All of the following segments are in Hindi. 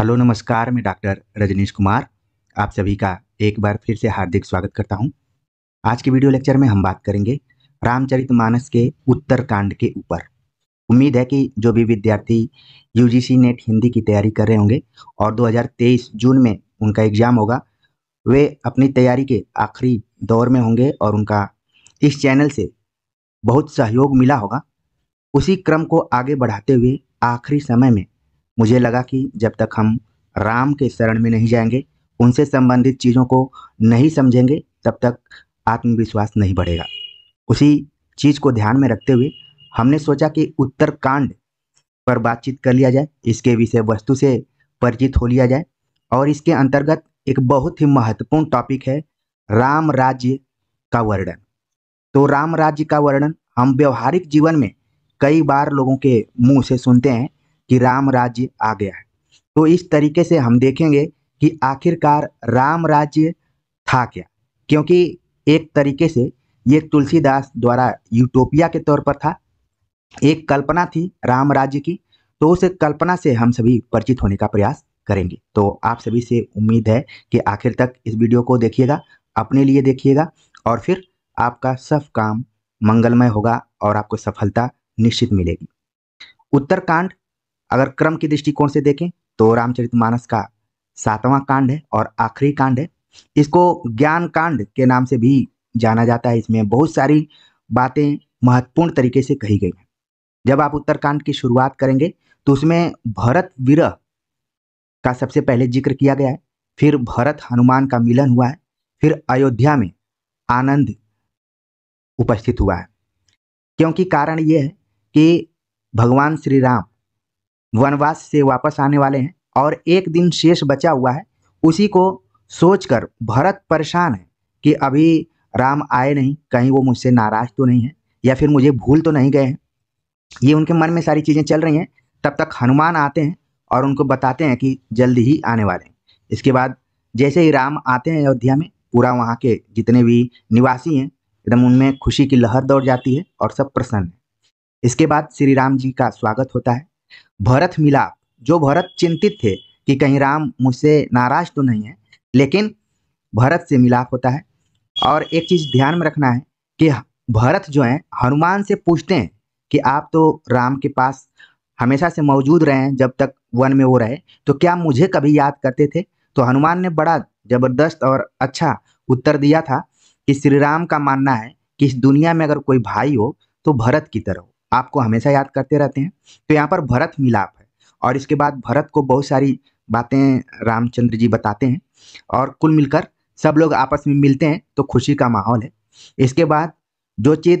हेलो नमस्कार मैं डॉक्टर रजनीश कुमार आप सभी का एक बार फिर से हार्दिक स्वागत करता हूं। आज के वीडियो लेक्चर में हम बात करेंगे रामचरितमानस के उत्तर कांड के ऊपर उम्मीद है कि जो भी विद्यार्थी यूजीसी नेट हिंदी की तैयारी कर रहे होंगे और 2023 जून में उनका एग्ज़ाम होगा वे अपनी तैयारी के आखिरी दौर में होंगे और उनका इस चैनल से बहुत सहयोग मिला होगा उसी क्रम को आगे बढ़ाते हुए आखिरी समय में मुझे लगा कि जब तक हम राम के शरण में नहीं जाएंगे उनसे संबंधित चीज़ों को नहीं समझेंगे तब तक आत्मविश्वास नहीं बढ़ेगा उसी चीज़ को ध्यान में रखते हुए हमने सोचा कि उत्तरकांड पर बातचीत कर लिया जाए इसके विषय वस्तु से परिचित हो लिया जाए और इसके अंतर्गत एक बहुत ही महत्वपूर्ण टॉपिक है राम राज्य का वर्णन तो राम राज्य का वर्णन हम व्यवहारिक जीवन में कई बार लोगों के मुंह से सुनते हैं कि राम राज्य आ गया है तो इस तरीके से हम देखेंगे कि आखिरकार राम राज्य था क्या क्योंकि एक तरीके से ये तुलसीदास द्वारा यूटोपिया के तौर पर था एक कल्पना थी राम राज्य की तो उस कल्पना से हम सभी परिचित होने का प्रयास करेंगे तो आप सभी से उम्मीद है कि आखिर तक इस वीडियो को देखिएगा अपने लिए देखिएगा और फिर आपका सब काम मंगलमय होगा और आपको सफलता निश्चित मिलेगी उत्तरकांड अगर क्रम के दृष्टिकोण से देखें तो रामचरितमानस का सातवां कांड है और आखिरी कांड है इसको ज्ञान कांड के नाम से भी जाना जाता है इसमें बहुत सारी बातें महत्वपूर्ण तरीके से कही गई हैं जब आप उत्तरकांड की शुरुआत करेंगे तो उसमें भरत विरह का सबसे पहले जिक्र किया गया है फिर भरत हनुमान का मिलन हुआ है फिर अयोध्या में आनंद उपस्थित हुआ है क्योंकि कारण यह है कि भगवान श्री राम वनवास से वापस आने वाले हैं और एक दिन शेष बचा हुआ है उसी को सोचकर भरत परेशान है कि अभी राम आए नहीं कहीं वो मुझसे नाराज तो नहीं है या फिर मुझे भूल तो नहीं गए हैं ये उनके मन में सारी चीज़ें चल रही हैं तब तक हनुमान आते हैं और उनको बताते हैं कि जल्द ही आने वाले हैं इसके बाद जैसे ही राम आते हैं अयोध्या में पूरा वहाँ के जितने भी निवासी हैं एकदम उनमें खुशी की लहर दौड़ जाती है और सब प्रसन्न है इसके बाद श्री राम जी का स्वागत होता है भरत मिला जो भरत चिंतित थे कि कहीं राम मुझसे नाराज तो नहीं है लेकिन भरत से मिलाप होता है और एक चीज़ ध्यान में रखना है कि भरत जो है हनुमान से पूछते हैं कि आप तो राम के पास हमेशा से मौजूद रहे हैं जब तक वन में वो रहे तो क्या मुझे कभी याद करते थे तो हनुमान ने बड़ा ज़बरदस्त और अच्छा उत्तर दिया था कि श्री राम का मानना है कि इस दुनिया में अगर कोई भाई हो तो भरत की तरह हो आपको हमेशा याद करते रहते हैं तो यहाँ पर भरत मिलाप है और इसके बाद भरत को बहुत सारी बातें रामचंद्र जी बताते हैं और कुल मिलकर सब लोग आपस में मिलते हैं तो खुशी का माहौल है इसके बाद जो चीज़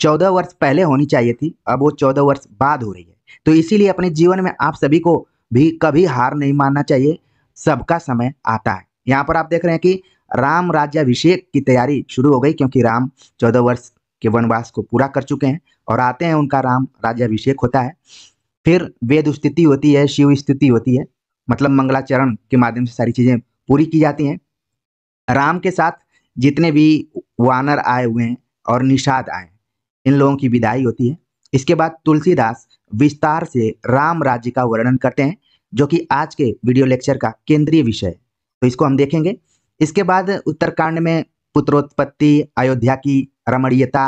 चौदह वर्ष पहले होनी चाहिए थी अब वो चौदह वर्ष बाद हो रही है तो इसीलिए अपने जीवन में आप सभी को भी कभी हार नहीं मानना चाहिए सबका समय आता है यहाँ पर आप देख रहे हैं कि राम राज्याभिषेक की तैयारी शुरू हो गई क्योंकि राम चौदह वर्ष के वनवास को पूरा कर चुके हैं और आते हैं उनका राम राज्यभिषेक होता है फिर वेद स्थिति होती है शिव स्थिति होती है मतलब मंगलाचरण के माध्यम से सारी चीज़ें पूरी की जाती हैं राम के साथ जितने भी वानर आए हुए हैं और निषाद आए इन लोगों की विदाई होती है इसके बाद तुलसीदास विस्तार से राम राज्य का वर्णन करते हैं जो कि आज के वीडियो लेक्चर का केंद्रीय विषय है तो इसको हम देखेंगे इसके बाद उत्तरकांड में पुत्रोत्पत्ति अयोध्या की रमणीयता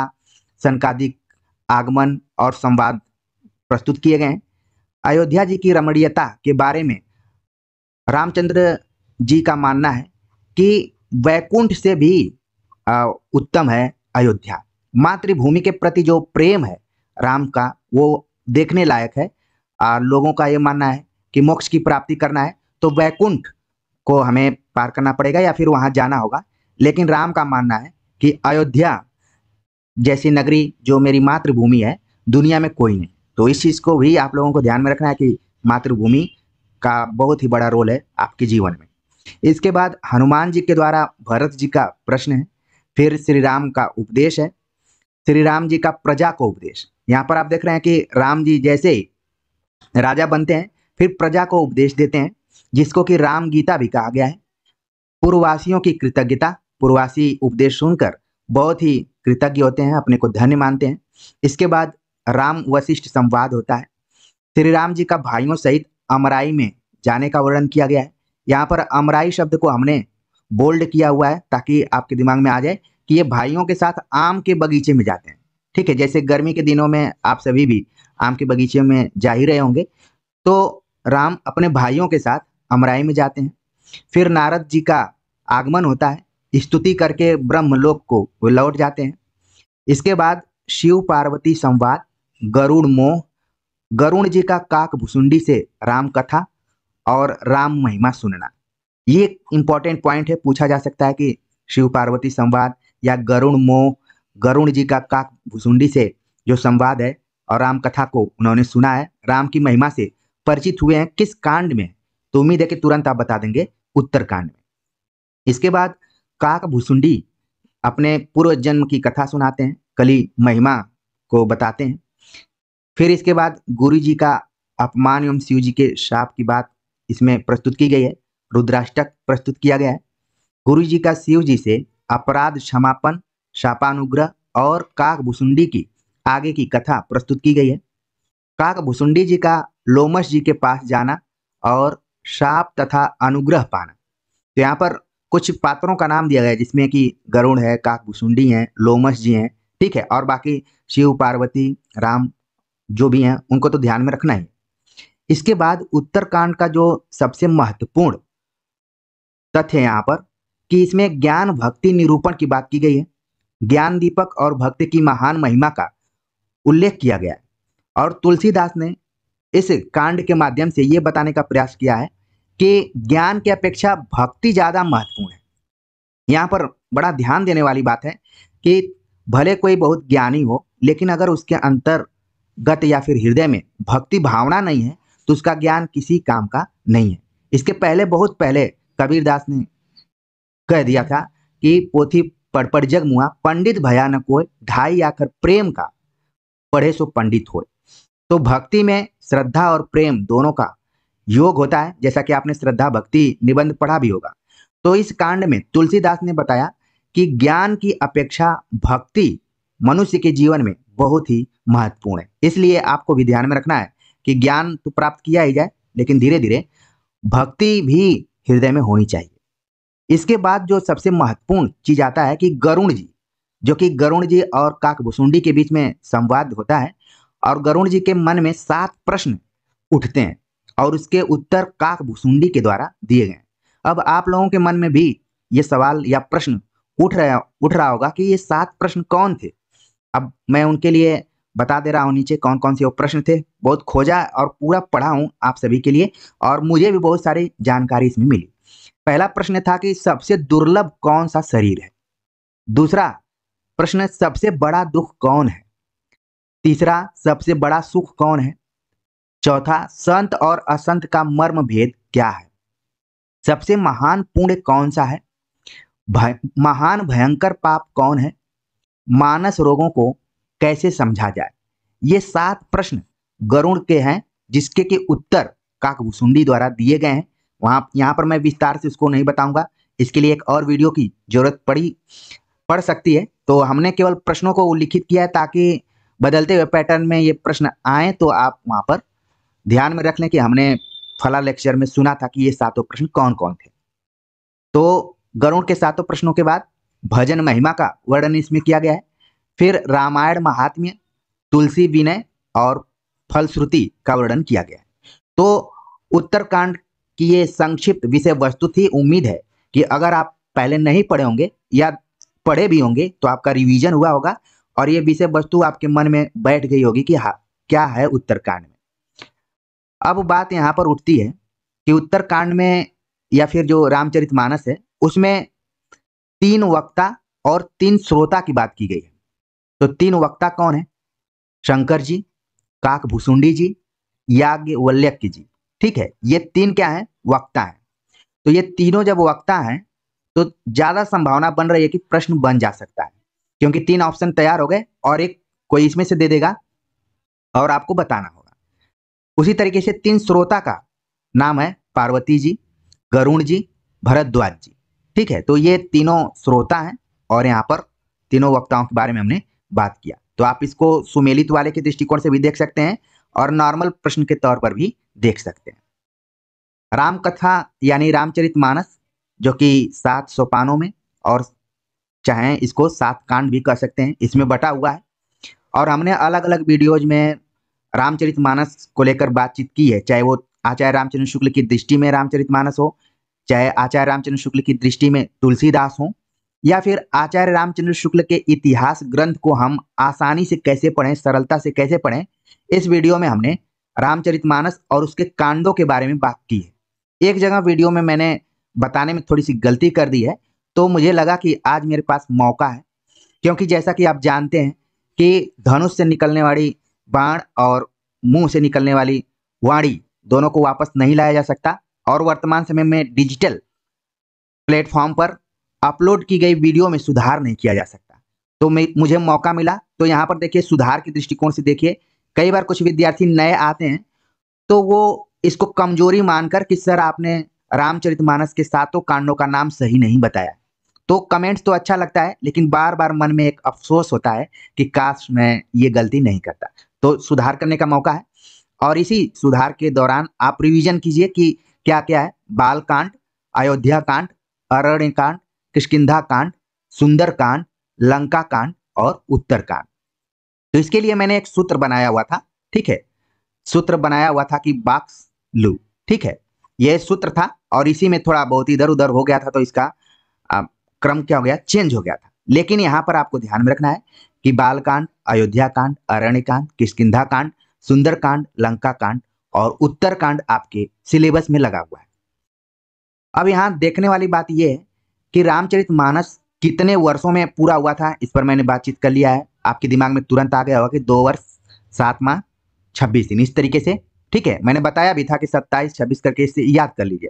सनकादिक आगमन और संवाद प्रस्तुत किए गए अयोध्या जी की रमणीयता के बारे में रामचंद्र जी का मानना है कि वैकुंठ से भी उत्तम है अयोध्या मातृभूमि के प्रति जो प्रेम है राम का वो देखने लायक है और लोगों का ये मानना है कि मोक्ष की प्राप्ति करना है तो वैकुंठ को हमें पार करना पड़ेगा या फिर वहाँ जाना होगा लेकिन राम का मानना है कि अयोध्या जैसी नगरी जो मेरी मातृभूमि है दुनिया में कोई नहीं तो इस चीज़ को भी आप लोगों को ध्यान में रखना है कि मातृभूमि का बहुत ही बड़ा रोल है आपके जीवन में इसके बाद हनुमान जी के द्वारा भरत जी का प्रश्न है फिर श्री राम का उपदेश है श्री राम जी का प्रजा को उपदेश यहाँ पर आप देख रहे हैं कि राम जी जैसे ही राजा बनते हैं फिर प्रजा को उपदेश देते हैं जिसको कि राम गीता भी कहा गया है पूर्ववासियों की कृतज्ञता पूर्ववासी उपदेश सुनकर बहुत ही कृतज्ञ होते हैं अपने को धन्य मानते हैं इसके बाद राम वशिष्ठ संवाद होता है श्री राम जी का भाइयों सहित अमराई में जाने का वर्णन किया गया है यहाँ पर अमराई शब्द को हमने बोल्ड किया हुआ है ताकि आपके दिमाग में आ जाए कि ये भाइयों के साथ आम के बगीचे में जाते हैं ठीक है जैसे गर्मी के दिनों में आप सभी भी आम के बगीचे में जा ही रहे होंगे तो राम अपने भाइयों के साथ अमराई में जाते हैं फिर नारद जी का आगमन होता है स्तुति करके ब्रह्मलोक को लौट जाते हैं इसके बाद शिव पार्वती संवाद गरुण मोह गरुण जी का काक भुसुंडी से राम कथा और राम महिमा सुनना ये इंपॉर्टेंट पॉइंट है पूछा जा सकता है कि शिव पार्वती संवाद या गरुण मोह गरुण जी का काक भुसुंडी से जो संवाद है और राम कथा को उन्होंने सुना है राम की महिमा से परिचित हुए हैं किस कांड में तो उम्मीद है कि तुरंत आप बता देंगे उत्तर कांड में इसके बाद काक भुसुंडी अपने पूर्व जन्म की कथा सुनाते हैं कली महिमा को बताते हैं फिर इसके बाद गुरु जी का अपमान एवं शिव जी के श्राप की बात इसमें प्रस्तुत की गई है रुद्राष्टक प्रस्तुत किया गया है गुरु जी का शिव जी से अपराध क्षमापन शापानुग्रह और काक भुसुंडी की आगे की कथा प्रस्तुत की गई है काक भुसुंडी जी का लोमस जी के पास जाना और शाप तथा अनुग्रह पाना तो यहाँ पर कुछ पात्रों का नाम दिया गया है जिसमें कि गरुण है काकभुसुंडी हैं लोमस जी हैं ठीक है और बाकी शिव पार्वती राम जो भी हैं उनको तो ध्यान में रखना है इसके बाद उत्तरकांड का जो सबसे महत्वपूर्ण तथ्य है यहाँ पर कि इसमें ज्ञान भक्ति निरूपण की बात की गई है ज्ञान दीपक और भक्ति की महान महिमा का उल्लेख किया गया है और तुलसीदास ने इस कांड के माध्यम से ये बताने का प्रयास किया है कि ज्ञान की अपेक्षा भक्ति ज़्यादा महत्वपूर्ण है यहाँ पर बड़ा ध्यान देने वाली बात है कि भले कोई बहुत ज्ञानी हो लेकिन अगर उसके अंतर गत या फिर हृदय में भक्ति भावना नहीं है तो उसका ज्ञान किसी काम का नहीं है इसके पहले बहुत पहले कबीरदास ने कह दिया था कि पोथी पढ़ पढ़ जग मुआ पंडित भयानक हो ढाई आकर प्रेम का पढ़े सो पंडित हो तो भक्ति में श्रद्धा और प्रेम दोनों का योग होता है जैसा कि आपने श्रद्धा भक्ति निबंध पढ़ा भी होगा तो इस कांड में तुलसीदास ने बताया कि ज्ञान की अपेक्षा भक्ति मनुष्य के जीवन में बहुत ही महत्वपूर्ण है इसलिए आपको भी ध्यान में रखना है कि ज्ञान तो प्राप्त किया ही जाए लेकिन धीरे धीरे भक्ति भी हृदय में होनी चाहिए इसके बाद जो सबसे महत्वपूर्ण चीज आता है कि गरुण जी जो कि गरुण जी और काकभुसुंडी के बीच में संवाद होता है और गरुण जी के मन में सात प्रश्न उठते हैं और उसके उत्तर काक भुसुंडी के द्वारा दिए गए अब आप लोगों के मन में भी ये सवाल या प्रश्न उठ रहा उठ रहा होगा कि ये सात प्रश्न कौन थे अब मैं उनके लिए बता दे रहा हूँ नीचे कौन कौन से वो प्रश्न थे बहुत खोजा और पूरा पढ़ा हूँ आप सभी के लिए और मुझे भी बहुत सारी जानकारी इसमें मिली पहला प्रश्न था कि सबसे दुर्लभ कौन सा शरीर है दूसरा प्रश्न सबसे बड़ा दुख कौन है तीसरा सबसे बड़ा सुख कौन है चौथा संत और असंत का मर्म भेद क्या है सबसे महान पुण्य कौन सा है भय, महान भयंकर पाप कौन है मानस रोगों को कैसे समझा जाए ये सात प्रश्न गरुण के हैं जिसके के उत्तर काकभूसुंडी द्वारा दिए गए हैं वहां यहाँ पर मैं विस्तार से उसको नहीं बताऊंगा इसके लिए एक और वीडियो की जरूरत पड़ी पड़ सकती है तो हमने केवल प्रश्नों को उल्लिखित किया है ताकि बदलते हुए पैटर्न में ये प्रश्न आए तो आप वहाँ पर ध्यान में रख लें कि हमने फला लेक्चर में सुना था कि ये सातों प्रश्न कौन कौन थे तो गरुण के सातों प्रश्नों के बाद भजन महिमा का वर्णन इसमें किया गया है फिर रामायण महात्म्य तुलसी विनय और फलश्रुति का वर्णन किया गया है तो उत्तरकांड की ये संक्षिप्त विषय वस्तु थी उम्मीद है कि अगर आप पहले नहीं पढ़े होंगे या पढ़े भी होंगे तो आपका रिवीजन हुआ होगा और ये विषय वस्तु आपके मन में बैठ गई होगी कि हाँ क्या है उत्तरकांड अब बात यहाँ पर उठती है कि उत्तरकांड में या फिर जो रामचरित मानस है उसमें तीन वक्ता और तीन श्रोता की बात की गई है तो तीन वक्ता कौन है शंकर जी काक भूसुंडी जी याज्ञ वल्यक जी ठीक है ये तीन क्या है वक्ता है तो ये तीनों जब वक्ता है तो ज़्यादा संभावना बन रही है कि प्रश्न बन जा सकता है क्योंकि तीन ऑप्शन तैयार हो गए और एक कोई इसमें से दे देगा और आपको बताना उसी तरीके से तीन श्रोता का नाम है पार्वती जी गरुण जी भरद्वाज जी ठीक है तो ये तीनों श्रोता हैं और यहाँ पर तीनों वक्ताओं के बारे में हमने बात किया तो आप इसको सुमेलित वाले के दृष्टिकोण से भी देख सकते हैं और नॉर्मल प्रश्न के तौर पर भी देख सकते हैं राम कथा यानी रामचरित मानस जो कि सात सोपानों में और चाहे इसको सात कांड भी कर सकते हैं इसमें बटा हुआ है और हमने अलग अलग वीडियोज में रामचरित मानस को लेकर बातचीत की है चाहे वो आचार्य रामचंद्र शुक्ल की दृष्टि में रामचरित मानस हो चाहे आचार्य रामचंद्र शुक्ल की दृष्टि में तुलसीदास हो या फिर आचार्य रामचंद्र शुक्ल के इतिहास ग्रंथ को हम आसानी से कैसे पढ़ें सरलता से कैसे पढ़ें इस वीडियो में हमने रामचरितमानस और उसके कांडों के बारे में बात की है एक जगह वीडियो में मैंने बताने में थोड़ी सी गलती कर दी है तो मुझे लगा कि आज मेरे पास मौका है क्योंकि जैसा कि आप जानते हैं कि धनुष से निकलने वाली बाण और मुंह से निकलने वाली वाणी दोनों को वापस नहीं लाया जा सकता और वर्तमान समय में डिजिटल प्लेटफॉर्म पर अपलोड की गई वीडियो में सुधार नहीं किया जा सकता तो मुझे मौका मिला तो यहाँ पर देखिए सुधार के दृष्टिकोण से देखिए कई बार कुछ विद्यार्थी नए आते हैं तो वो इसको कमजोरी मानकर कि सर आपने रामचरितमानस के सातों कांडों का नाम सही नहीं बताया तो कमेंट्स तो अच्छा लगता है लेकिन बार बार मन में एक अफसोस होता है कि काश मैं ये गलती नहीं करता तो सुधार करने का मौका है और इसी सुधार के दौरान आप रिवीजन कीजिए कि क्या क्या है बाल कांड अयोध्या कांड अरण्य कांड किष्किंधा कांड सुंदर कांड लंका कांड और उत्तर कांड तो इसके लिए मैंने एक सूत्र बनाया हुआ था ठीक है सूत्र बनाया हुआ था कि बाक्स लू ठीक है यह सूत्र था और इसी में थोड़ा बहुत इधर उधर हो गया था तो इसका क्रम क्या हो गया चेंज हो गया था लेकिन यहां पर आपको ध्यान में रखना है कि बालकांड अयोध्या कांड अरण्य कांड किसकिधा कांड सुंदर कांड लंका कांड और उत्तर कांड आपके सिलेबस में लगा हुआ है अब यहाँ देखने वाली बात यह है कि रामचरित मानस कितने वर्षों में पूरा हुआ था इस पर मैंने बातचीत कर लिया है आपके दिमाग में तुरंत आ गया होगा कि दो वर्ष सात माह छब्बीस दिन इस तरीके से ठीक है मैंने बताया भी था कि सत्ताईस छब्बीस करके इसे याद कर लीजिए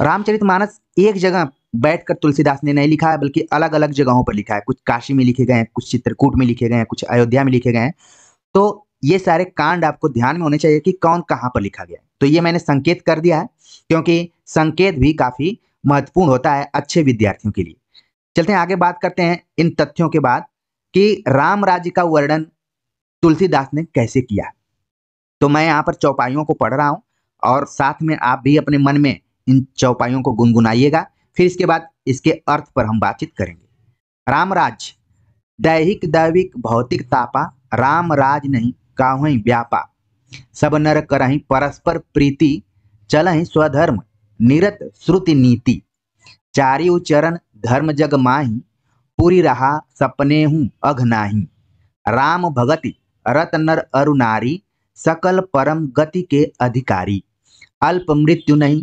रामचरितमानस एक जगह बैठकर तुलसीदास ने नहीं लिखा है बल्कि अलग अलग जगहों पर लिखा है कुछ काशी में लिखे गए हैं कुछ चित्रकूट में लिखे गए हैं कुछ अयोध्या में लिखे गए हैं तो ये सारे कांड आपको ध्यान में होने चाहिए कि कौन कहाँ पर लिखा गया है तो ये मैंने संकेत कर दिया है क्योंकि संकेत भी काफी महत्वपूर्ण होता है अच्छे विद्यार्थियों के लिए चलते हैं आगे बात करते हैं इन तथ्यों के बाद कि राम राज्य का वर्णन तुलसीदास ने कैसे किया तो मैं यहाँ पर चौपाइयों को पढ़ रहा हूँ और साथ में आप भी अपने मन में इन चौपाइयों को गुनगुनाइएगा फिर इसके बाद इसके अर्थ पर हम बातचीत करेंगे रामराज दैहिक दैविक भौतिक तापा राम राज नहीं काहुई व्यापा सब नर करही परस्पर प्रीति चल स्वधर्म निरत श्रुति नीति चारि उचरण धर्म जग माही पूरी रहा सपने हूँ अघनाही राम भगति रत नर अरुनारी सकल परम गति के अधिकारी अल्प मृत्यु नहीं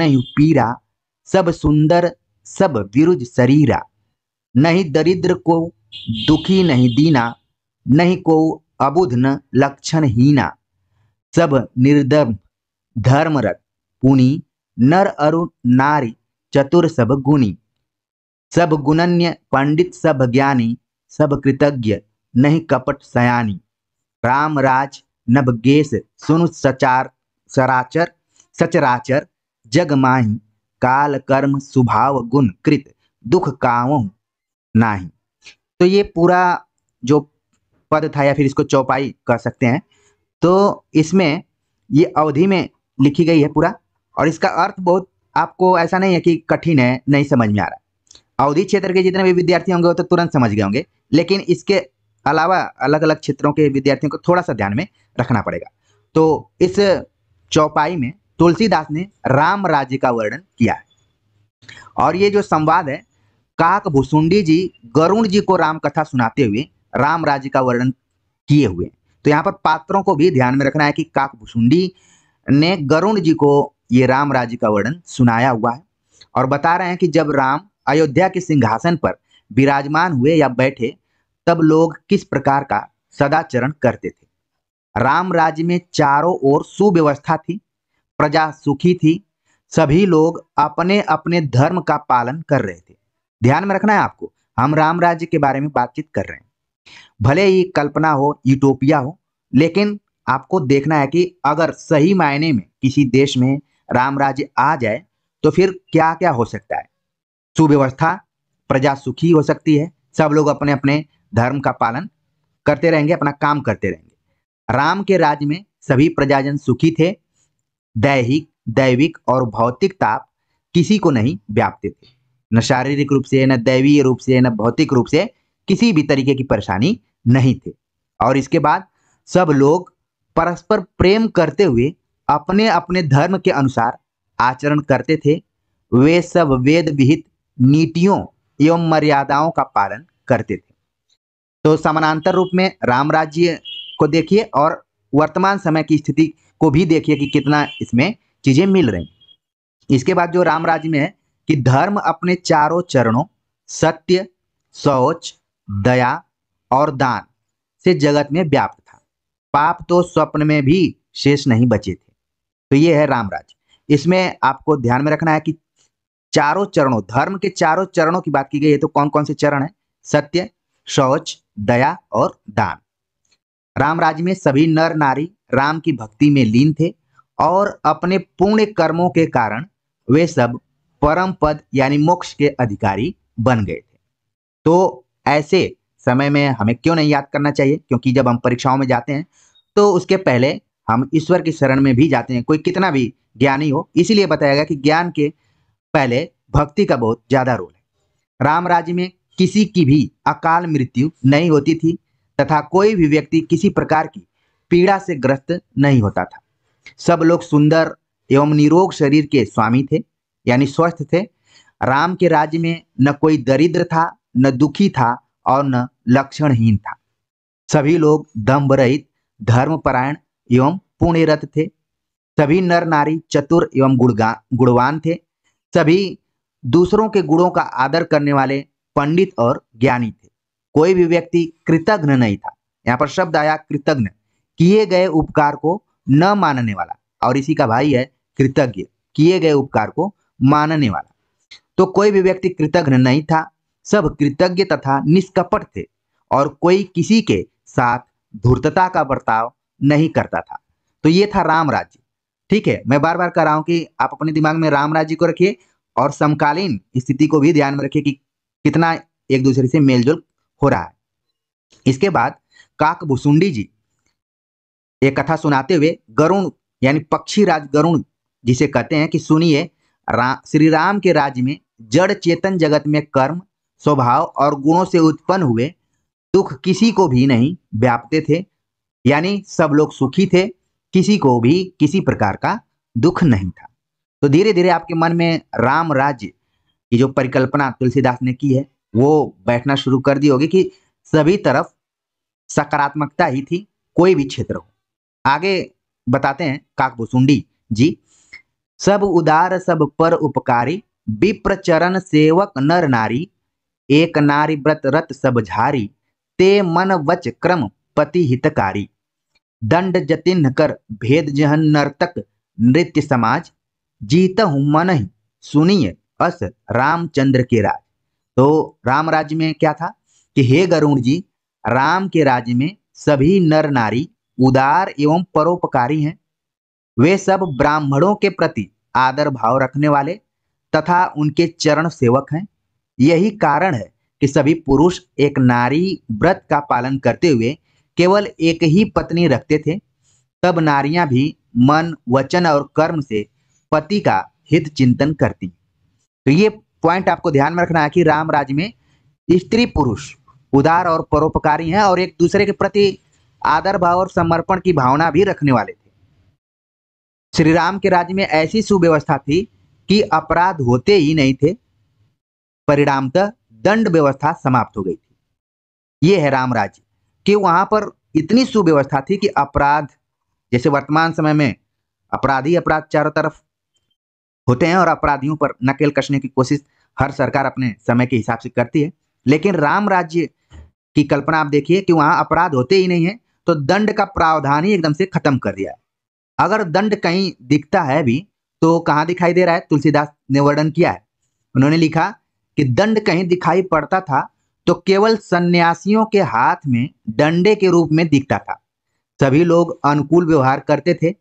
नहीं पीरा सब सुंदर सब विरुज शरीरा नहीं दरिद्र को दुखी नहीं दीना नहीं को अबुध न लक्षण हीना सब निर्दम धर्मरत पुनी नर अरु नारी चतुर सब गुणी सब गुणन्य पंडित सब ज्ञानी सब कृतज्ञ नहीं कपट सयानी राम राज नभगेश सुनु सचार सराचर सचराचर जग माही काल कर्म स्वभाव गुण कृत दुख काव नाही तो ये पूरा जो पद था या फिर इसको चौपाई कह सकते हैं तो इसमें ये अवधि में लिखी गई है पूरा और इसका अर्थ बहुत आपको ऐसा नहीं है कि कठिन है नहीं समझ में आ रहा अवधि क्षेत्र के जितने भी विद्यार्थी होंगे वो तो तुरंत समझ गए होंगे लेकिन इसके अलावा अलग अलग क्षेत्रों के विद्यार्थियों को थोड़ा सा ध्यान में रखना पड़ेगा तो इस चौपाई में तुलसीदास ने राम राज्य का वर्णन किया है और ये जो संवाद है काक भुसुंडी जी गरुण जी को राम कथा सुनाते हुए राम राज्य का वर्णन किए हुए तो यहाँ पर पात्रों को भी ध्यान में रखना है कि काक भुसुंडी ने गरुण जी को ये राम राज्य का वर्णन सुनाया हुआ है और बता रहे हैं कि जब राम अयोध्या के सिंहासन पर विराजमान हुए या बैठे तब लोग किस प्रकार का सदाचरण करते थे राम राज्य में चारों ओर सुव्यवस्था थी प्रजा सुखी थी सभी लोग अपने अपने धर्म का पालन कर रहे थे ध्यान में रखना है आपको हम राम राज्य के बारे में बातचीत कर रहे हैं भले ही कल्पना हो यूटोपिया हो लेकिन आपको देखना है कि अगर सही मायने में किसी देश में राम राज्य आ जाए तो फिर क्या क्या हो सकता है सुव्यवस्था प्रजा सुखी हो सकती है सब लोग अपने अपने धर्म का पालन करते रहेंगे अपना काम करते रहेंगे राम के राज्य में सभी प्रजाजन सुखी थे दैहिक दैविक और भौतिक ताप किसी को नहीं व्यापते थे न शारीरिक रूप से न दैवीय रूप से न भौतिक रूप से किसी भी तरीके की परेशानी नहीं थे और इसके बाद सब लोग परस्पर प्रेम करते हुए अपने अपने धर्म के अनुसार आचरण करते थे वे सब वेद विहित नीतियों एवं मर्यादाओं का पालन करते थे तो समानांतर रूप में राम राज्य को देखिए और वर्तमान समय की स्थिति को भी देखिए कि कितना इसमें चीजें मिल रही इसके बाद जो राम राज्य में है कि धर्म अपने चारों चरणों सत्य शौच दया और दान से जगत में व्याप्त था पाप तो स्वप्न में भी शेष नहीं बचे थे तो ये है राम राज्य इसमें आपको ध्यान में रखना है कि चारों चरणों धर्म के चारों चरणों की बात की गई है तो कौन कौन से चरण है सत्य शौच दया और दान राम राज्य में सभी नर नारी राम की भक्ति में लीन थे और अपने पूर्ण कर्मों के कारण वे सब परम पद यानी मोक्ष के अधिकारी बन गए थे तो ऐसे समय में हमें क्यों नहीं याद करना चाहिए क्योंकि जब हम परीक्षाओं में जाते हैं तो उसके पहले हम ईश्वर की शरण में भी जाते हैं कोई कितना भी ज्ञानी हो इसीलिए बताया गया कि ज्ञान के पहले भक्ति का बहुत ज़्यादा रोल है राम राज्य में किसी की भी अकाल मृत्यु नहीं होती थी तथा कोई भी व्यक्ति किसी प्रकार की पीड़ा से ग्रस्त नहीं होता था सब लोग सुंदर एवं निरोग शरीर के स्वामी थे यानी स्वस्थ थे राम के राज्य में न कोई दरिद्र था न दुखी था और न लक्षणहीन था सभी लोग दम्भ रहित धर्मपरायण एवं पुण्यरत थे सभी नर नारी चतुर एवं गुणगा गुणवान थे सभी दूसरों के गुणों का आदर करने वाले पंडित और ज्ञानी कोई भी व्यक्ति कृतज्ञ नहीं था यहाँ पर शब्द आया कृतज्ञ किए गए उपकार को न मानने वाला और इसी का भाई है कृतज्ञ किए गए उपकार को मानने वाला तो कोई भी व्यक्ति कृतज्ञ नहीं था सब कृतज्ञ तथा निष्कपट थे और कोई किसी के साथ धूर्तता का बर्ताव नहीं करता था तो ये था राम राज्य ठीक है मैं बार बार कह रहा हूं कि आप अपने दिमाग में राम राज्य को रखिए और समकालीन स्थिति को भी ध्यान में रखिए कि कितना एक दूसरे से मेलजोल हो रहा है इसके बाद काक भुसुंडी जी ये कथा सुनाते हुए गरुण यानी पक्षी राज गरुण जिसे कहते हैं कि सुनिए रा, श्री राम के राज्य में जड़ चेतन जगत में कर्म स्वभाव और गुणों से उत्पन्न हुए दुख किसी को भी नहीं व्यापते थे यानी सब लोग सुखी थे किसी को भी किसी प्रकार का दुख नहीं था तो धीरे धीरे आपके मन में राम राज्य की जो परिकल्पना तुलसीदास ने की है वो बैठना शुरू कर दी होगी कि सभी तरफ सकारात्मकता ही थी कोई भी क्षेत्र हो आगे बताते हैं काकबुसुंडी जी सब उदार सब पर उपकारी विप्रचरण सेवक नर नारी एक नारी व्रत रत सब झारी ते मन वच क्रम पति हितकारी दंड जतिन कर भेद जहन नर्तक नृत्य समाज जीत मन सुनिए अस रामचंद्र के राज तो राम राज्य में क्या था कि हे गरुण जी राम के राज्य में सभी नर नारी उदार एवं परोपकारी हैं वे सब ब्राह्मणों के प्रति आदर भाव रखने वाले तथा उनके चरण सेवक हैं यही कारण है कि सभी पुरुष एक नारी व्रत का पालन करते हुए केवल एक ही पत्नी रखते थे तब नारियां भी मन वचन और कर्म से पति का हित चिंतन करती तो ये पॉइंट आपको ध्यान में रखना है कि राम राज्य में स्त्री पुरुष उदार और परोपकारी हैं और एक दूसरे के प्रति आदर भाव और समर्पण की भावना भी रखने वाले थे श्री राम के राज्य में ऐसी सुव्यवस्था थी कि अपराध होते ही नहीं थे परिणामतः दंड व्यवस्था समाप्त हो गई थी ये है राम राज्य कि वहां पर इतनी सुव्यवस्था थी कि अपराध जैसे वर्तमान समय में अपराधी अपराध चारों तरफ होते हैं और अपराधियों पर नकेल कसने की कोशिश हर सरकार अपने समय के हिसाब से करती है लेकिन राम राज्य की कल्पना आप देखिए कि वहां अपराध होते ही नहीं है तो दंड का प्रावधान ही एकदम से खत्म कर दिया अगर दंड कहीं दिखता है भी तो कहाँ दिखाई दे रहा है तुलसीदास ने वर्णन किया है उन्होंने लिखा कि दंड कहीं दिखाई पड़ता था तो केवल सन्यासियों के हाथ में डंडे के रूप में दिखता था सभी लोग अनुकूल व्यवहार करते थे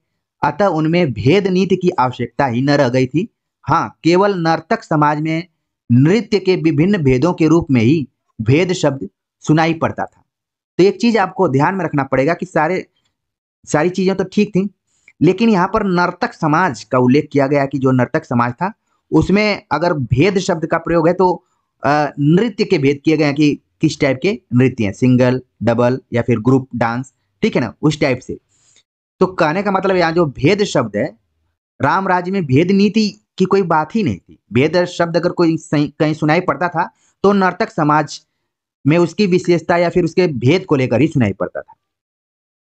अतः उनमें भेद नीति की आवश्यकता ही न रह गई थी हाँ केवल नर्तक समाज में नृत्य के विभिन्न भेदों के रूप में ही भेद शब्द सुनाई पड़ता था तो एक चीज आपको ध्यान में रखना पड़ेगा कि सारे सारी चीजें तो ठीक थी लेकिन यहाँ पर नर्तक समाज का उल्लेख किया गया कि जो नर्तक समाज था उसमें अगर भेद शब्द का प्रयोग है तो नृत्य के भेद किए गए कि किस टाइप के नृत्य हैं सिंगल डबल या फिर ग्रुप डांस ठीक है ना उस टाइप से तो कहने का मतलब यहाँ जो भेद शब्द है राम राज्य में भेद नीति की कोई बात ही नहीं थी भेद शब्द अगर कोई कहीं सुनाई पड़ता था तो नर्तक समाज में उसकी विशेषता या फिर उसके भेद को लेकर ही सुनाई पड़ता था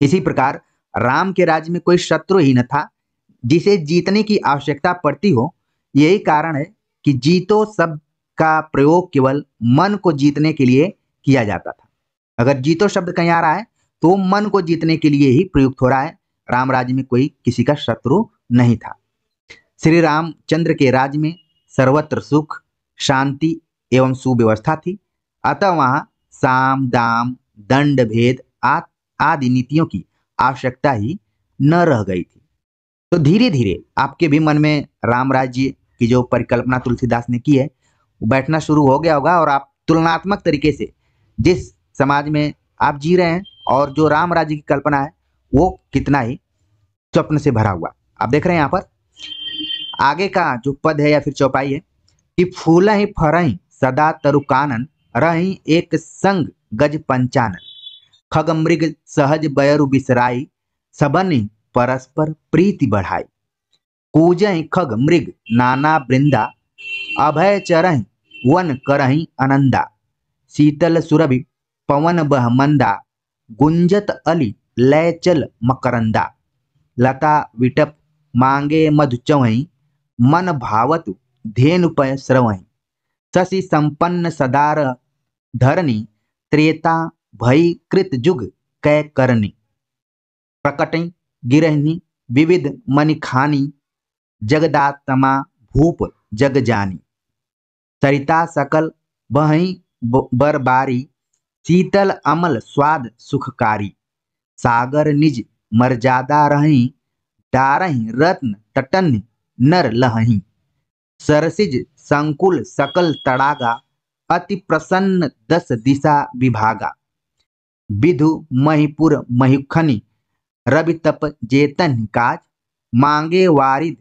इसी प्रकार राम के राज्य में कोई शत्रु ही न था जिसे जीतने की आवश्यकता पड़ती हो यही कारण है कि जीतो शब्द का प्रयोग केवल मन को जीतने के लिए किया जाता था अगर जीतो शब्द कहीं आ रहा है तो मन को जीतने के लिए ही प्रयुक्त हो रहा है राम राज्य में कोई किसी का शत्रु नहीं था श्री रामचंद्र के राज्य में सर्वत्र सुख शांति एवं सुव्यवस्था थी अतः वहां साम दाम दंड भेद आदि नीतियों की आवश्यकता ही न रह गई थी तो धीरे धीरे आपके भी मन में राम राज्य की जो परिकल्पना तुलसीदास ने की है वो बैठना शुरू हो गया होगा और आप तुलनात्मक तरीके से जिस समाज में आप जी रहे हैं और जो राम राज्य की कल्पना है वो कितना ही स्वप्न से भरा हुआ आप देख रहे हैं यहाँ पर आगे का जो पद है या फिर चौपाई है कि फूल ही फरही सदा तरुकानन रही एक संग गज पंचानन खग मृग सहज बयरु बिसराई सबन परस्पर प्रीति बढ़ाई कूज खग मृग नाना वृंदा अभय चरह वन करही अनंदा शीतल सुरभि पवन बह मंदा गुंजत अली लय चल मकरंदा लता विटप मांगे मधु चवई मन भावत धेनुपय श्रवई शशि संपन्न सदार धरनी त्रेता भई कृत जुग कै करनी प्रकट गिरहनी विविध मनिखानी जगदात्मा भूप जग जानी सरिता सकल बहई बरबारी शीतल अमल स्वाद सुखकारी सागर निज मर्यादा रही डारही रत्न तटन नर लहि सरसिज संकुल सकल तड़ागा अति प्रसन्न दस दिशा विभागा विधु महिपुर महिखनि रवि तप जेतन काज मांगे वारिद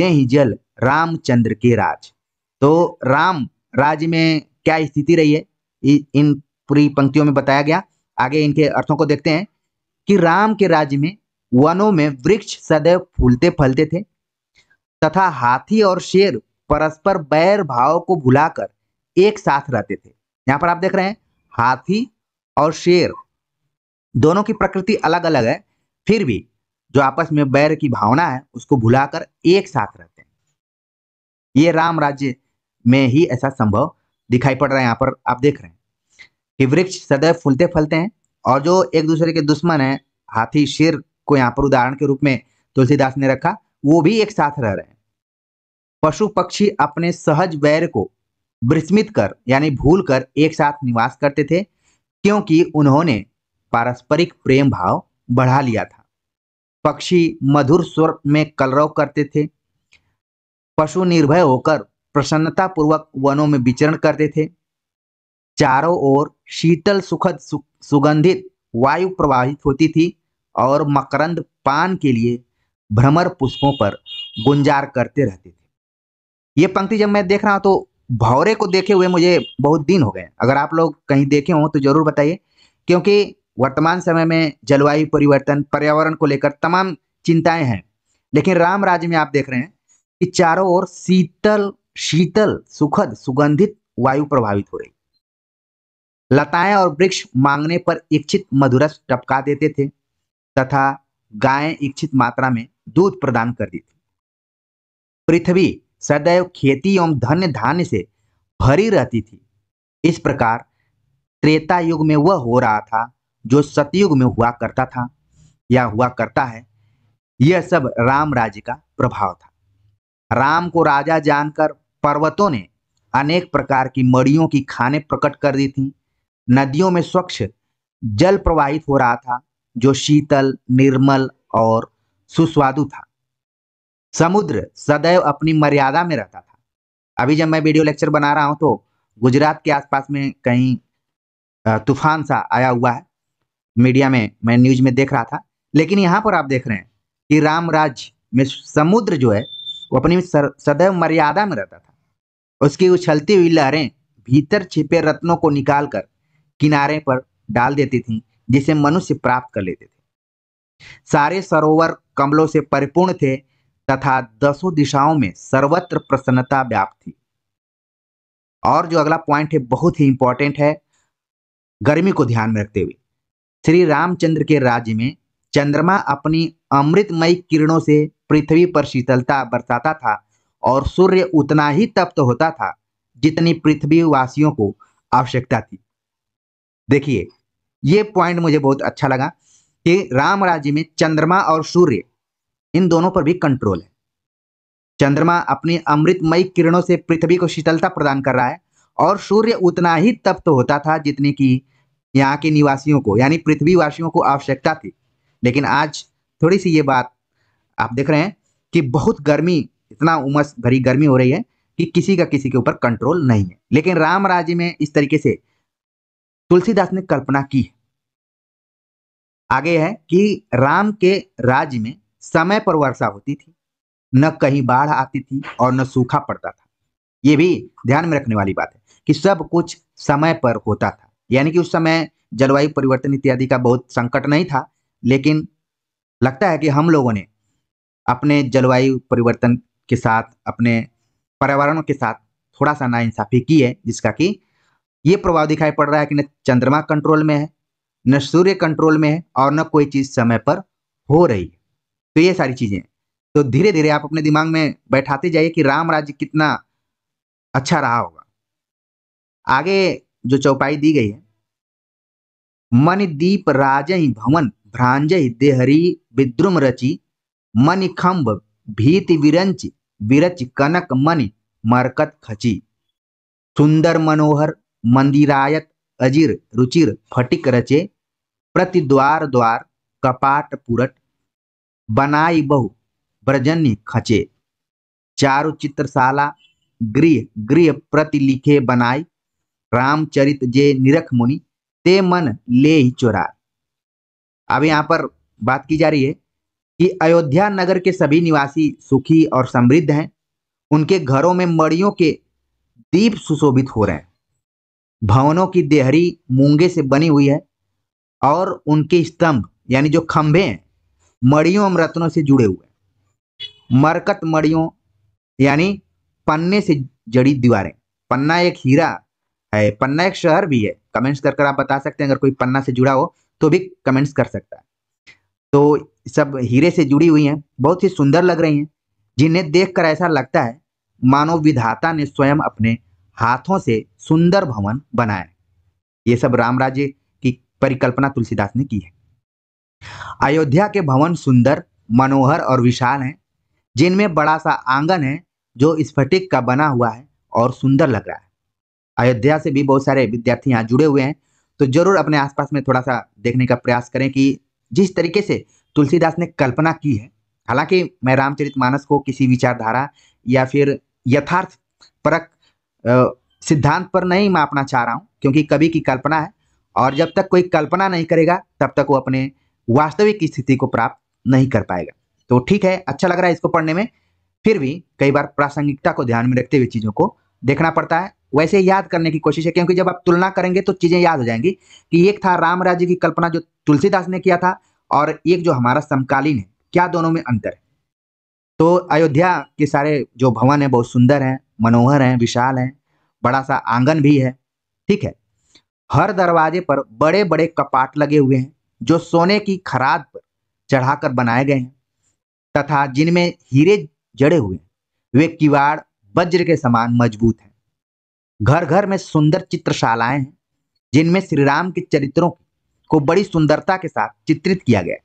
दे जल रामचंद्र के राज तो राम राज्य में क्या स्थिति रही है इन पूरी पंक्तियों में बताया गया आगे इनके अर्थों को देखते हैं कि राम के राज्य में वनों में वृक्ष सदैव फूलते फलते थे तथा हाथी और शेर परस्पर बैर भाव को भुलाकर एक साथ रहते थे यहां पर आप देख रहे हैं हाथी और शेर दोनों की प्रकृति अलग अलग है फिर भी जो आपस में बैर की भावना है उसको भुलाकर एक साथ रहते हैं ये राम राज्य में ही ऐसा संभव दिखाई पड़ रहा है यहाँ पर आप देख रहे हैं कि वृक्ष सदैव फूलते फलते हैं और जो एक दूसरे के दुश्मन है हाथी शेर को यहाँ पर उदाहरण के रूप में तुलसीदास ने रखा वो भी एक साथ रह रहे हैं पशु पक्षी अपने सहज वैर को विस्मित कर यानी भूल कर एक साथ निवास करते थे क्योंकि उन्होंने पारस्परिक प्रेम भाव बढ़ा लिया था पक्षी मधुर स्वर में कलरव करते थे पशु निर्भय होकर प्रसन्नता पूर्वक वनों में विचरण करते थे चारों ओर शीतल सुखद सु, सुगंधित वायु प्रवाहित होती थी और मकरंद पान के लिए भ्रमर पुष्पों पर गुंजार करते रहते थे ये पंक्ति जब मैं देख रहा हूं तो भौरे को देखे हुए मुझे बहुत दिन हो गए अगर आप लोग कहीं देखे हों तो जरूर बताइए क्योंकि वर्तमान समय में जलवायु परिवर्तन पर्यावरण को लेकर तमाम चिंताएं हैं लेकिन राम राज्य में आप देख रहे हैं कि चारों ओर शीतल शीतल सुखद सुगंधित वायु प्रभावित हो रही लताएं और वृक्ष मांगने पर इच्छित मधुरस टपका देते थे तथा गायें इच्छित मात्रा में दूध प्रदान करती थी पृथ्वी सदैव खेती एवं धन्य धान्य से भरी रहती थी इस प्रकार त्रेता युग में वह हो रहा था जो सतयुग में हुआ करता था या हुआ करता है यह सब राम राज्य का प्रभाव था राम को राजा जानकर पर्वतों ने अनेक प्रकार की मड़ियों की खाने प्रकट कर दी थी नदियों में स्वच्छ जल प्रवाहित हो रहा था जो शीतल निर्मल और सुस्वादु था समुद्र सदैव अपनी मर्यादा में रहता था अभी जब मैं वीडियो लेक्चर बना रहा हूं तो गुजरात के आसपास में कहीं तूफान सा आया हुआ है मीडिया में मैं न्यूज में देख रहा था लेकिन यहाँ पर आप देख रहे हैं कि राम राज्य में समुद्र जो है वो अपनी सदैव मर्यादा में रहता था उसकी उछलती हुई लहरें भीतर छिपे रत्नों को निकालकर किनारे पर डाल देती थी जिसे मनुष्य प्राप्त कर लेते थे सारे सरोवर कमलों से परिपूर्ण थे तथा दसों दिशाओं में सर्वत्र प्रसन्नता व्याप्त थी और जो अगला पॉइंट है बहुत ही इंपॉर्टेंट है गर्मी को ध्यान में रखते हुए श्री रामचंद्र के राज्य में चंद्रमा अपनी अमृतमयी किरणों से पृथ्वी पर शीतलता बरसाता था और सूर्य उतना ही तप्त होता था जितनी पृथ्वीवासियों को आवश्यकता थी देखिए ये पॉइंट मुझे बहुत अच्छा लगा कि राम राज्य में चंद्रमा और सूर्य इन दोनों पर भी कंट्रोल है चंद्रमा अपनी अमृतमय किरणों से पृथ्वी को शीतलता प्रदान कर रहा है और सूर्य उतना ही तप्त तो होता था जितने की यहाँ के निवासियों को यानी पृथ्वीवासियों को आवश्यकता थी लेकिन आज थोड़ी सी ये बात आप देख रहे हैं कि बहुत गर्मी इतना उमस भरी गर्मी हो रही है कि किसी का किसी के ऊपर कंट्रोल नहीं है लेकिन राम राज्य में इस तरीके से तुलसीदास ने कल्पना की है आगे है कि राम के राज्य में समय पर वर्षा होती थी न कहीं बाढ़ आती थी और न सूखा पड़ता था ये भी ध्यान में रखने वाली बात है कि सब कुछ समय पर होता था यानी कि उस समय जलवायु परिवर्तन इत्यादि का बहुत संकट नहीं था लेकिन लगता है कि हम लोगों ने अपने जलवायु परिवर्तन के साथ अपने पर्यावरण के साथ थोड़ा सा नाइंसाफी की है जिसका कि ये प्रभाव दिखाई पड़ रहा है कि न चंद्रमा कंट्रोल में है न सूर्य कंट्रोल में है और न कोई चीज़ समय पर हो रही है तो ये सारी चीज़ें तो धीरे धीरे आप अपने दिमाग में बैठाते जाइए कि राम राज्य कितना अच्छा रहा होगा आगे जो चौपाई दी गई है मन दीप राज भवन भ्रांज देहरी विद्रुम रचि मणि खम्ब भीति विरंच विरच कनक मणि मरकत खची सुंदर मनोहर मंदिरायत अजीर रुचिर फटिक रचे प्रतिद्वार द्वार कपाट पुरट बनाई बहु ब्रजन्य खचे चारु चित्रशाला गृह गृह प्रति लिखे बनाई रामचरित जे निरख मुनि ते मन ले ही चोरा अब यहाँ पर बात की जा रही है कि अयोध्या नगर के सभी निवासी सुखी और समृद्ध हैं उनके घरों में मड़ियों के दीप सुशोभित हो रहे हैं भवनों की देहरी मूंगे से बनी हुई है और उनके स्तंभ यानी जो खंभे हैं मड़ियों एवं रत्नों से जुड़े हुए मरकत मड़ियों यानी पन्ने से जड़ी दीवारें पन्ना एक हीरा है पन्ना एक शहर भी है कमेंट्स कर आप बता सकते हैं अगर कोई पन्ना से जुड़ा हो तो भी कमेंट्स कर सकता है तो सब हीरे से जुड़ी हुई हैं बहुत ही सुंदर लग रही हैं जिन्हें देखकर ऐसा लगता है मानव विधाता ने स्वयं अपने हाथों से सुंदर भवन बनाए ये सब राम राज्य की परिकल्पना तुलसीदास ने की है अयोध्या के भवन सुंदर मनोहर और विशाल हैं जिनमें बड़ा सा आंगन है जो स्फटिक का बना हुआ है और सुंदर लग रहा है अयोध्या से भी बहुत सारे विद्यार्थी यहाँ जुड़े हुए हैं तो जरूर अपने आसपास में थोड़ा सा देखने का प्रयास करें कि जिस तरीके से तुलसीदास ने कल्पना की है हालांकि मैं रामचरित मानस को किसी विचारधारा या फिर यथार्थ परक सिद्धांत पर नहीं मापना चाह रहा हूँ क्योंकि कवि की कल्पना है और जब तक कोई कल्पना नहीं करेगा तब तक वो अपने वास्तविक स्थिति को प्राप्त नहीं कर पाएगा तो ठीक है अच्छा लग रहा है इसको पढ़ने में फिर भी कई बार प्रासंगिकता को ध्यान में रखते हुए चीज़ों को देखना पड़ता है वैसे याद करने की कोशिश है क्योंकि जब आप तुलना करेंगे तो चीज़ें याद हो जाएंगी कि एक था राम राज्य की कल्पना जो तुलसीदास ने किया था और एक जो हमारा समकालीन है क्या दोनों में अंतर है तो अयोध्या के सारे जो भवन है बहुत सुंदर हैं मनोहर हैं विशाल हैं बड़ा सा आंगन भी है ठीक है हर दरवाजे पर बड़े बड़े कपाट लगे हुए हैं जो सोने की खराद पर चढ़ाकर बनाए गए हैं तथा जिनमें हीरे जड़े हुए हैं वे किवाड़ वज्र के समान मजबूत हैं घर घर में सुंदर चित्रशालाएं हैं जिनमें श्री राम के चरित्रों को बड़ी सुंदरता के साथ चित्रित किया गया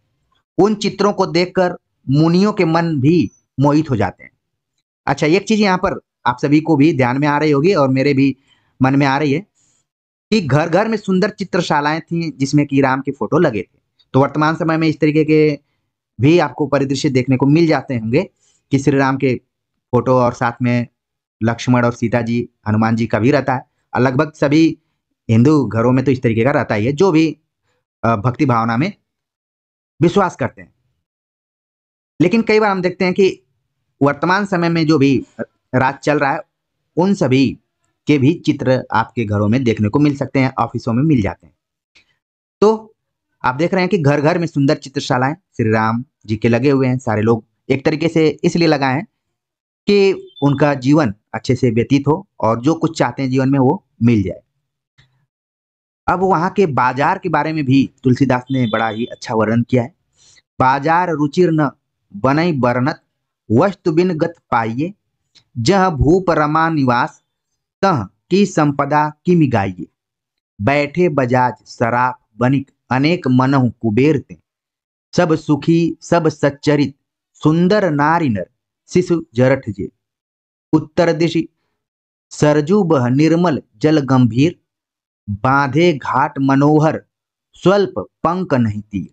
उन चित्रों को देखकर मुनियों के मन भी मोहित हो जाते हैं अच्छा एक चीज यहाँ पर आप सभी को भी ध्यान में आ रही होगी और मेरे भी मन में आ रही है कि घर घर में सुंदर चित्रशालाएं थी जिसमें कि राम के फोटो लगे थे तो वर्तमान समय में इस तरीके के भी आपको परिदृश्य देखने को मिल जाते होंगे कि श्री राम के फोटो और साथ में लक्ष्मण और सीता जी हनुमान जी का भी रहता है और लगभग सभी हिंदू घरों में तो इस तरीके का रहता ही है जो भी भक्ति भावना में विश्वास करते हैं लेकिन कई बार हम देखते हैं कि वर्तमान समय में जो भी राज चल रहा है उन सभी के भी चित्र आपके घरों में देखने को मिल सकते हैं ऑफिसों में मिल जाते हैं तो आप देख रहे हैं कि घर घर में सुंदर चित्रशालाएं श्री राम जी के लगे हुए हैं सारे लोग एक तरीके से इसलिए लगाए हैं कि उनका जीवन अच्छे से व्यतीत हो और जो कुछ चाहते हैं जीवन में वो मिल जाए अब वहां के बाजार के बारे में भी तुलसीदास ने बड़ा ही अच्छा वर्णन किया है बाजार रुचिर न बनई बरनत वस्तु बिन गत पाइये जह भूप रमा निवास तह की संपदा किमि गाइये बैठे बजाज सराफ बनिक अनेक मनहु कुबेर ते सब सुखी सब सच्चरित सुंदर नारी नर शिशु जरठ जे उत्तर दिशि सरजू बह निर्मल जल गंभीर बांधे घाट मनोहर स्वल्प पंक नहीं तीर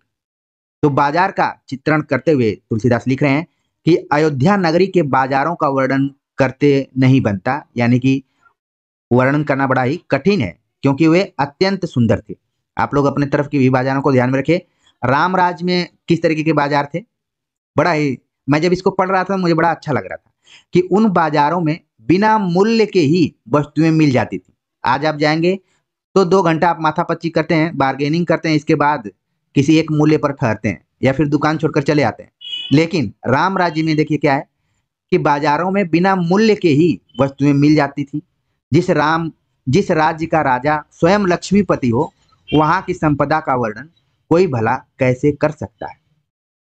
तो बाजार का चित्रण करते हुए तुलसीदास लिख रहे हैं कि अयोध्या नगरी के बाजारों का वर्णन करते नहीं बनता यानी कि वर्णन करना बड़ा ही कठिन है क्योंकि वे अत्यंत सुंदर थे आप लोग अपने तरफ की भी बाजारों को ध्यान में रखें राज में किस तरीके के बाजार थे बड़ा ही मैं जब इसको पढ़ रहा था मुझे बड़ा अच्छा लग रहा था कि उन बाजारों में बिना मूल्य के ही वस्तुएं मिल जाती थी आज आप जाएंगे तो दो घंटा आप माथा पच्ची करते हैं बार्गेनिंग करते हैं इसके बाद किसी एक मूल्य पर ठहरते हैं या फिर दुकान छोड़कर चले आते हैं लेकिन राम राज्य में देखिए क्या है कि बाजारों में बिना मूल्य के ही वस्तुएं मिल जाती थी जिस राम जिस राज्य का राजा स्वयं लक्ष्मीपति हो वहां की संपदा का वर्णन कोई भला कैसे कर सकता है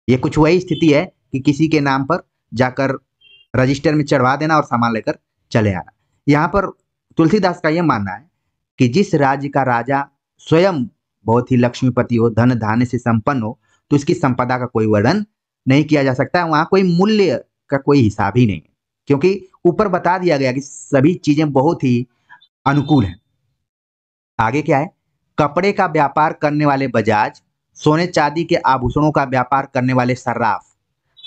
ये कुछ वही स्थिति है कि किसी के नाम पर जाकर रजिस्टर में चढ़वा देना और सामान लेकर चले आना यहाँ पर तुलसीदास का यह मानना है कि जिस राज्य का राजा स्वयं बहुत ही लक्ष्मीपति हो धन धान्य से संपन्न हो तो उसकी संपदा का कोई वर्णन नहीं किया जा सकता है वहां कोई मूल्य का कोई हिसाब ही नहीं है क्योंकि ऊपर बता दिया गया कि सभी चीजें बहुत ही अनुकूल हैं आगे क्या है कपड़े का व्यापार करने वाले बजाज सोने चांदी के आभूषणों का व्यापार करने वाले सर्राफ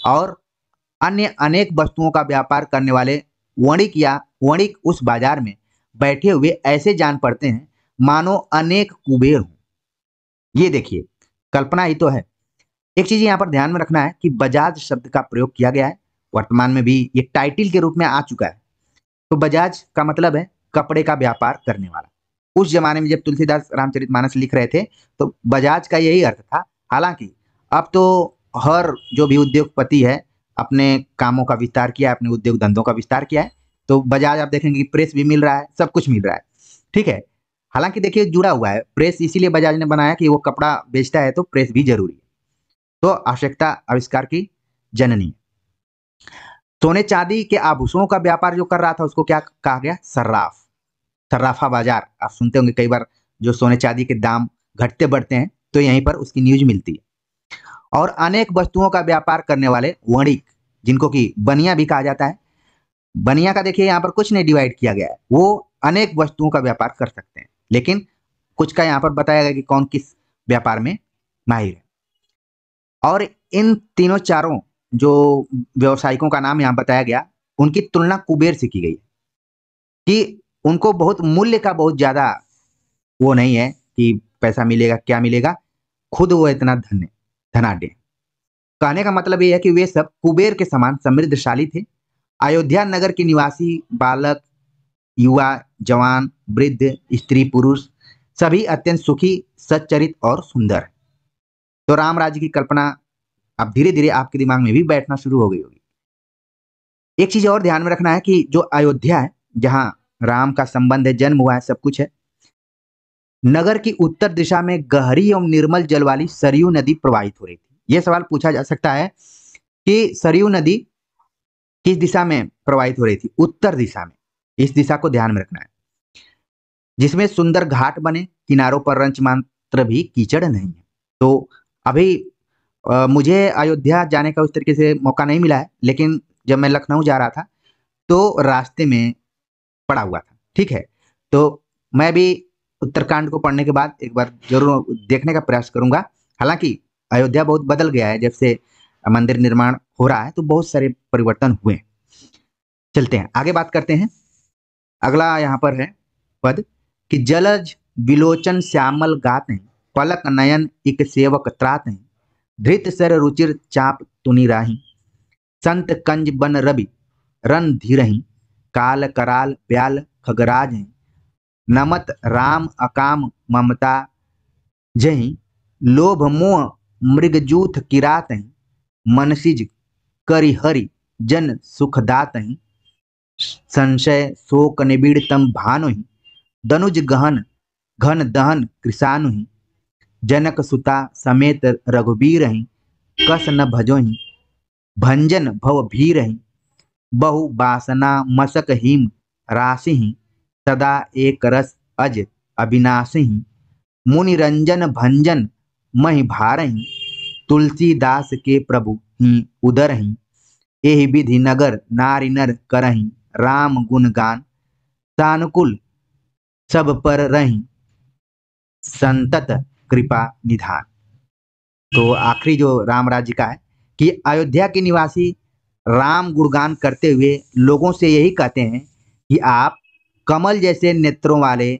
और अन्य अनेक वस्तुओं का व्यापार करने वाले वणिक या वणिक उस बाजार में बैठे हुए ऐसे जान पड़ते हैं मानो अनेक कुबेर हों ये देखिए कल्पना ही तो है एक चीज यहाँ पर ध्यान में रखना है कि बजाज शब्द का प्रयोग किया गया है वर्तमान में भी ये टाइटिल के रूप में आ चुका है तो बजाज का मतलब है कपड़े का व्यापार करने वाला उस जमाने में जब तुलसीदास रामचरित मानस लिख रहे थे तो बजाज का यही अर्थ था हालांकि अब तो हर जो भी उद्योगपति है अपने कामों का विस्तार किया है अपने उद्योग धंधों का विस्तार किया है तो बजाज आप देखेंगे प्रेस भी मिल रहा है सब कुछ मिल रहा है ठीक है हालांकि देखिए जुड़ा हुआ है प्रेस इसीलिए बजाज ने बनाया कि वो कपड़ा बेचता है तो प्रेस भी जरूरी है तो आवश्यकता आविष्कार की जननी सोने चांदी के आभूषणों का व्यापार जो कर रहा था उसको क्या कहा गया सर्राफ सर्राफा बाजार आप सुनते होंगे कई बार जो सोने चांदी के दाम घटते बढ़ते हैं तो यहीं पर उसकी न्यूज मिलती है और अनेक वस्तुओं का व्यापार करने वाले वणिक जिनको कि बनिया भी कहा जाता है बनिया का देखिए यहाँ पर कुछ नहीं डिवाइड किया गया है वो अनेक वस्तुओं का व्यापार कर सकते हैं लेकिन कुछ का यहाँ पर बताया गया कि कौन किस व्यापार में माहिर है और इन तीनों चारों जो व्यवसायिकों का नाम यहाँ बताया गया उनकी तुलना कुबेर से की गई कि उनको बहुत मूल्य का बहुत ज़्यादा वो नहीं है कि पैसा मिलेगा क्या मिलेगा खुद वो इतना धन्य धनाढ़ कहने का मतलब ये है कि वे सब कुबेर के समान समृद्धशाली थे अयोध्या नगर के निवासी बालक युवा जवान वृद्ध स्त्री पुरुष सभी अत्यंत सुखी सच्चरित और सुंदर तो राम राज्य की कल्पना अब धीरे धीरे आपके दिमाग में भी बैठना शुरू हो गई होगी एक चीज और ध्यान में रखना है कि जो अयोध्या है जहां राम का संबंध है जन्म हुआ है सब कुछ है नगर की उत्तर दिशा में गहरी एवं निर्मल जल वाली सरयू नदी प्रवाहित हो रही थी यह सवाल पूछा जा सकता है कि सरयू नदी किस दिशा में प्रवाहित हो रही थी उत्तर दिशा में इस दिशा को ध्यान में रखना है जिसमें सुंदर घाट बने किनारों पर रंच मात्र भी कीचड़ नहीं है तो अभी मुझे अयोध्या जाने का उस तरीके से मौका नहीं मिला है लेकिन जब मैं लखनऊ जा रहा था तो रास्ते में पड़ा हुआ था ठीक है तो मैं भी उत्तरकांड को पढ़ने के बाद एक बार जरूर देखने का प्रयास करूंगा हालांकि अयोध्या बहुत बदल गया है जब से मंदिर निर्माण हो रहा है तो बहुत सारे परिवर्तन हुए हैं चलते हैं आगे बात करते हैं अगला यहाँ पर है पद कि जलज विलोचन श्यामल गाते पलक नयन एक सेवक त्रात हैं धृत सर रुचिर चाप तुनि राही संत कंज बन रवि रन धीरही काल कराल प्याल खगराज हैं नमत राम अकाम ममता जही लोभ मोह मृगजूथ किरात हैं मनसिज करि हरि जन सुखदात हैं संशय शोक निबिड़ तम भानु दनुज गहन घन दहन कृषानु जनक सुता समेत रघुबीर ही कस न ही भंजन भव भीर रही बहु बासना मसक हिम राशि सदा एक रस अज अविनाशी मुनि रंजन भंजन महि भारही तुलसीदास के प्रभु ही उदर ही एह विधि नगर नारी नर करही राम गुणगान सानुकुल सब पर रही संतत कृपा निधान तो आखिरी जो राम राज्य का है कि अयोध्या के निवासी राम गुणगान करते हुए लोगों से यही कहते हैं कि आप कमल जैसे नेत्रों वाले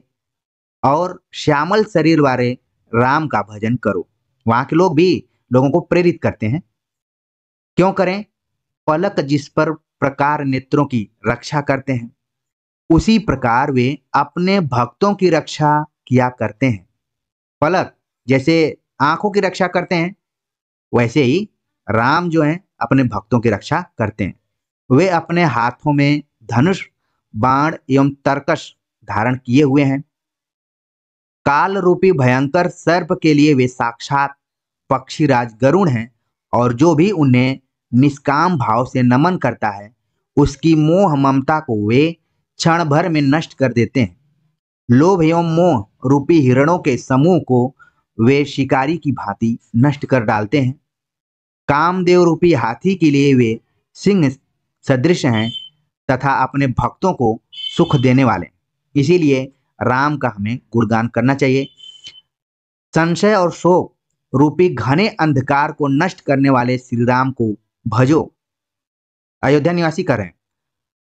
और श्यामल शरीर वाले राम का भजन करो वहां के लोग भी लोगों को प्रेरित करते हैं क्यों करें पलक जिस पर प्रकार नेत्रों की रक्षा करते हैं उसी प्रकार वे अपने भक्तों की रक्षा किया करते हैं पलक जैसे आंखों की रक्षा करते हैं वैसे ही राम जो हैं अपने भक्तों की रक्षा करते हैं वे अपने हाथों में धनुष बाण एवं तर्कश धारण किए हुए हैं काल रूपी भयंकर सर्प के लिए वे साक्षात पक्षीराज गरुण हैं और जो भी उन्हें निष्काम भाव से नमन करता है उसकी मोह ममता को वे क्षण भर में नष्ट कर देते हैं लोभ एवं मोह रूपी हिरणों के समूह को वे शिकारी की भांति नष्ट कर डालते हैं कामदेव रूपी हाथी के लिए वे सिंह सदृश हैं तथा अपने भक्तों को सुख देने वाले इसीलिए राम का हमें गुणगान करना चाहिए संशय और शोक रूपी घने अंधकार को नष्ट करने वाले श्री राम को भजो अयोध्या निवासी करें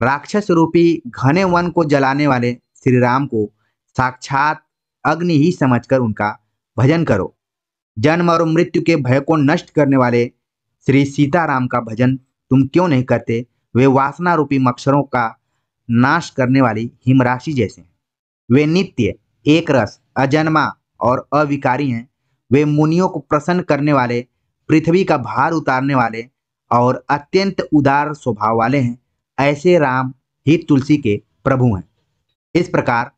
राक्षस रूपी घने वन को जलाने वाले श्री राम को साक्षात अग्नि ही समझकर उनका भजन करो जन्म और मृत्यु के भय को नष्ट करने वाले श्री सीताराम का भजन तुम क्यों नहीं करते वे वासना रूपी मक्षरों का नाश करने वाली हिमराशि जैसे वे नित्य एक रस अजन्मा और अविकारी हैं वे मुनियों को प्रसन्न करने वाले पृथ्वी का भार उतारने वाले और अत्यंत उदार स्वभाव वाले हैं ऐसे राम ही तुलसी के प्रभु हैं इस प्रकार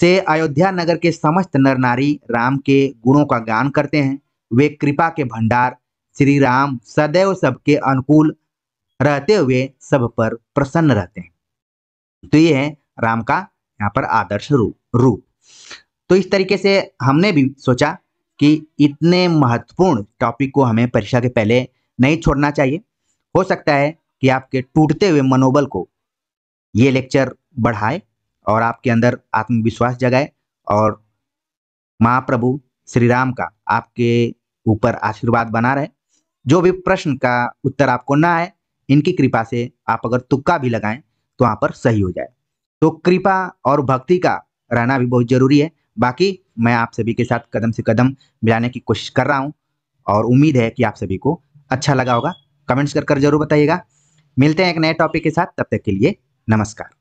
से अयोध्या नगर के समस्त नर नारी राम के गुणों का गान करते हैं वे कृपा के भंडार श्री राम सदैव सबके अनुकूल रहते हुए सब पर प्रसन्न रहते हैं तो ये है राम का यहाँ पर आदर्श रूप रूप तो इस तरीके से हमने भी सोचा कि इतने महत्वपूर्ण टॉपिक को हमें परीक्षा के पहले नहीं छोड़ना चाहिए हो सकता है कि आपके टूटते हुए मनोबल को ये लेक्चर बढ़ाए और आपके अंदर आत्मविश्वास जगाए और महाप्रभु श्री राम का आपके ऊपर आशीर्वाद बना रहे जो भी प्रश्न का उत्तर आपको ना आए इनकी कृपा से आप अगर तुक्का भी लगाएं तो वहाँ पर सही हो जाए तो कृपा और भक्ति का रहना भी बहुत जरूरी है बाकी मैं आप सभी के साथ कदम से कदम मिलाने की कोशिश कर रहा हूँ और उम्मीद है कि आप सभी को अच्छा लगा होगा कमेंट्स कर कर जरूर बताइएगा मिलते हैं एक नए टॉपिक के साथ तब तक के लिए नमस्कार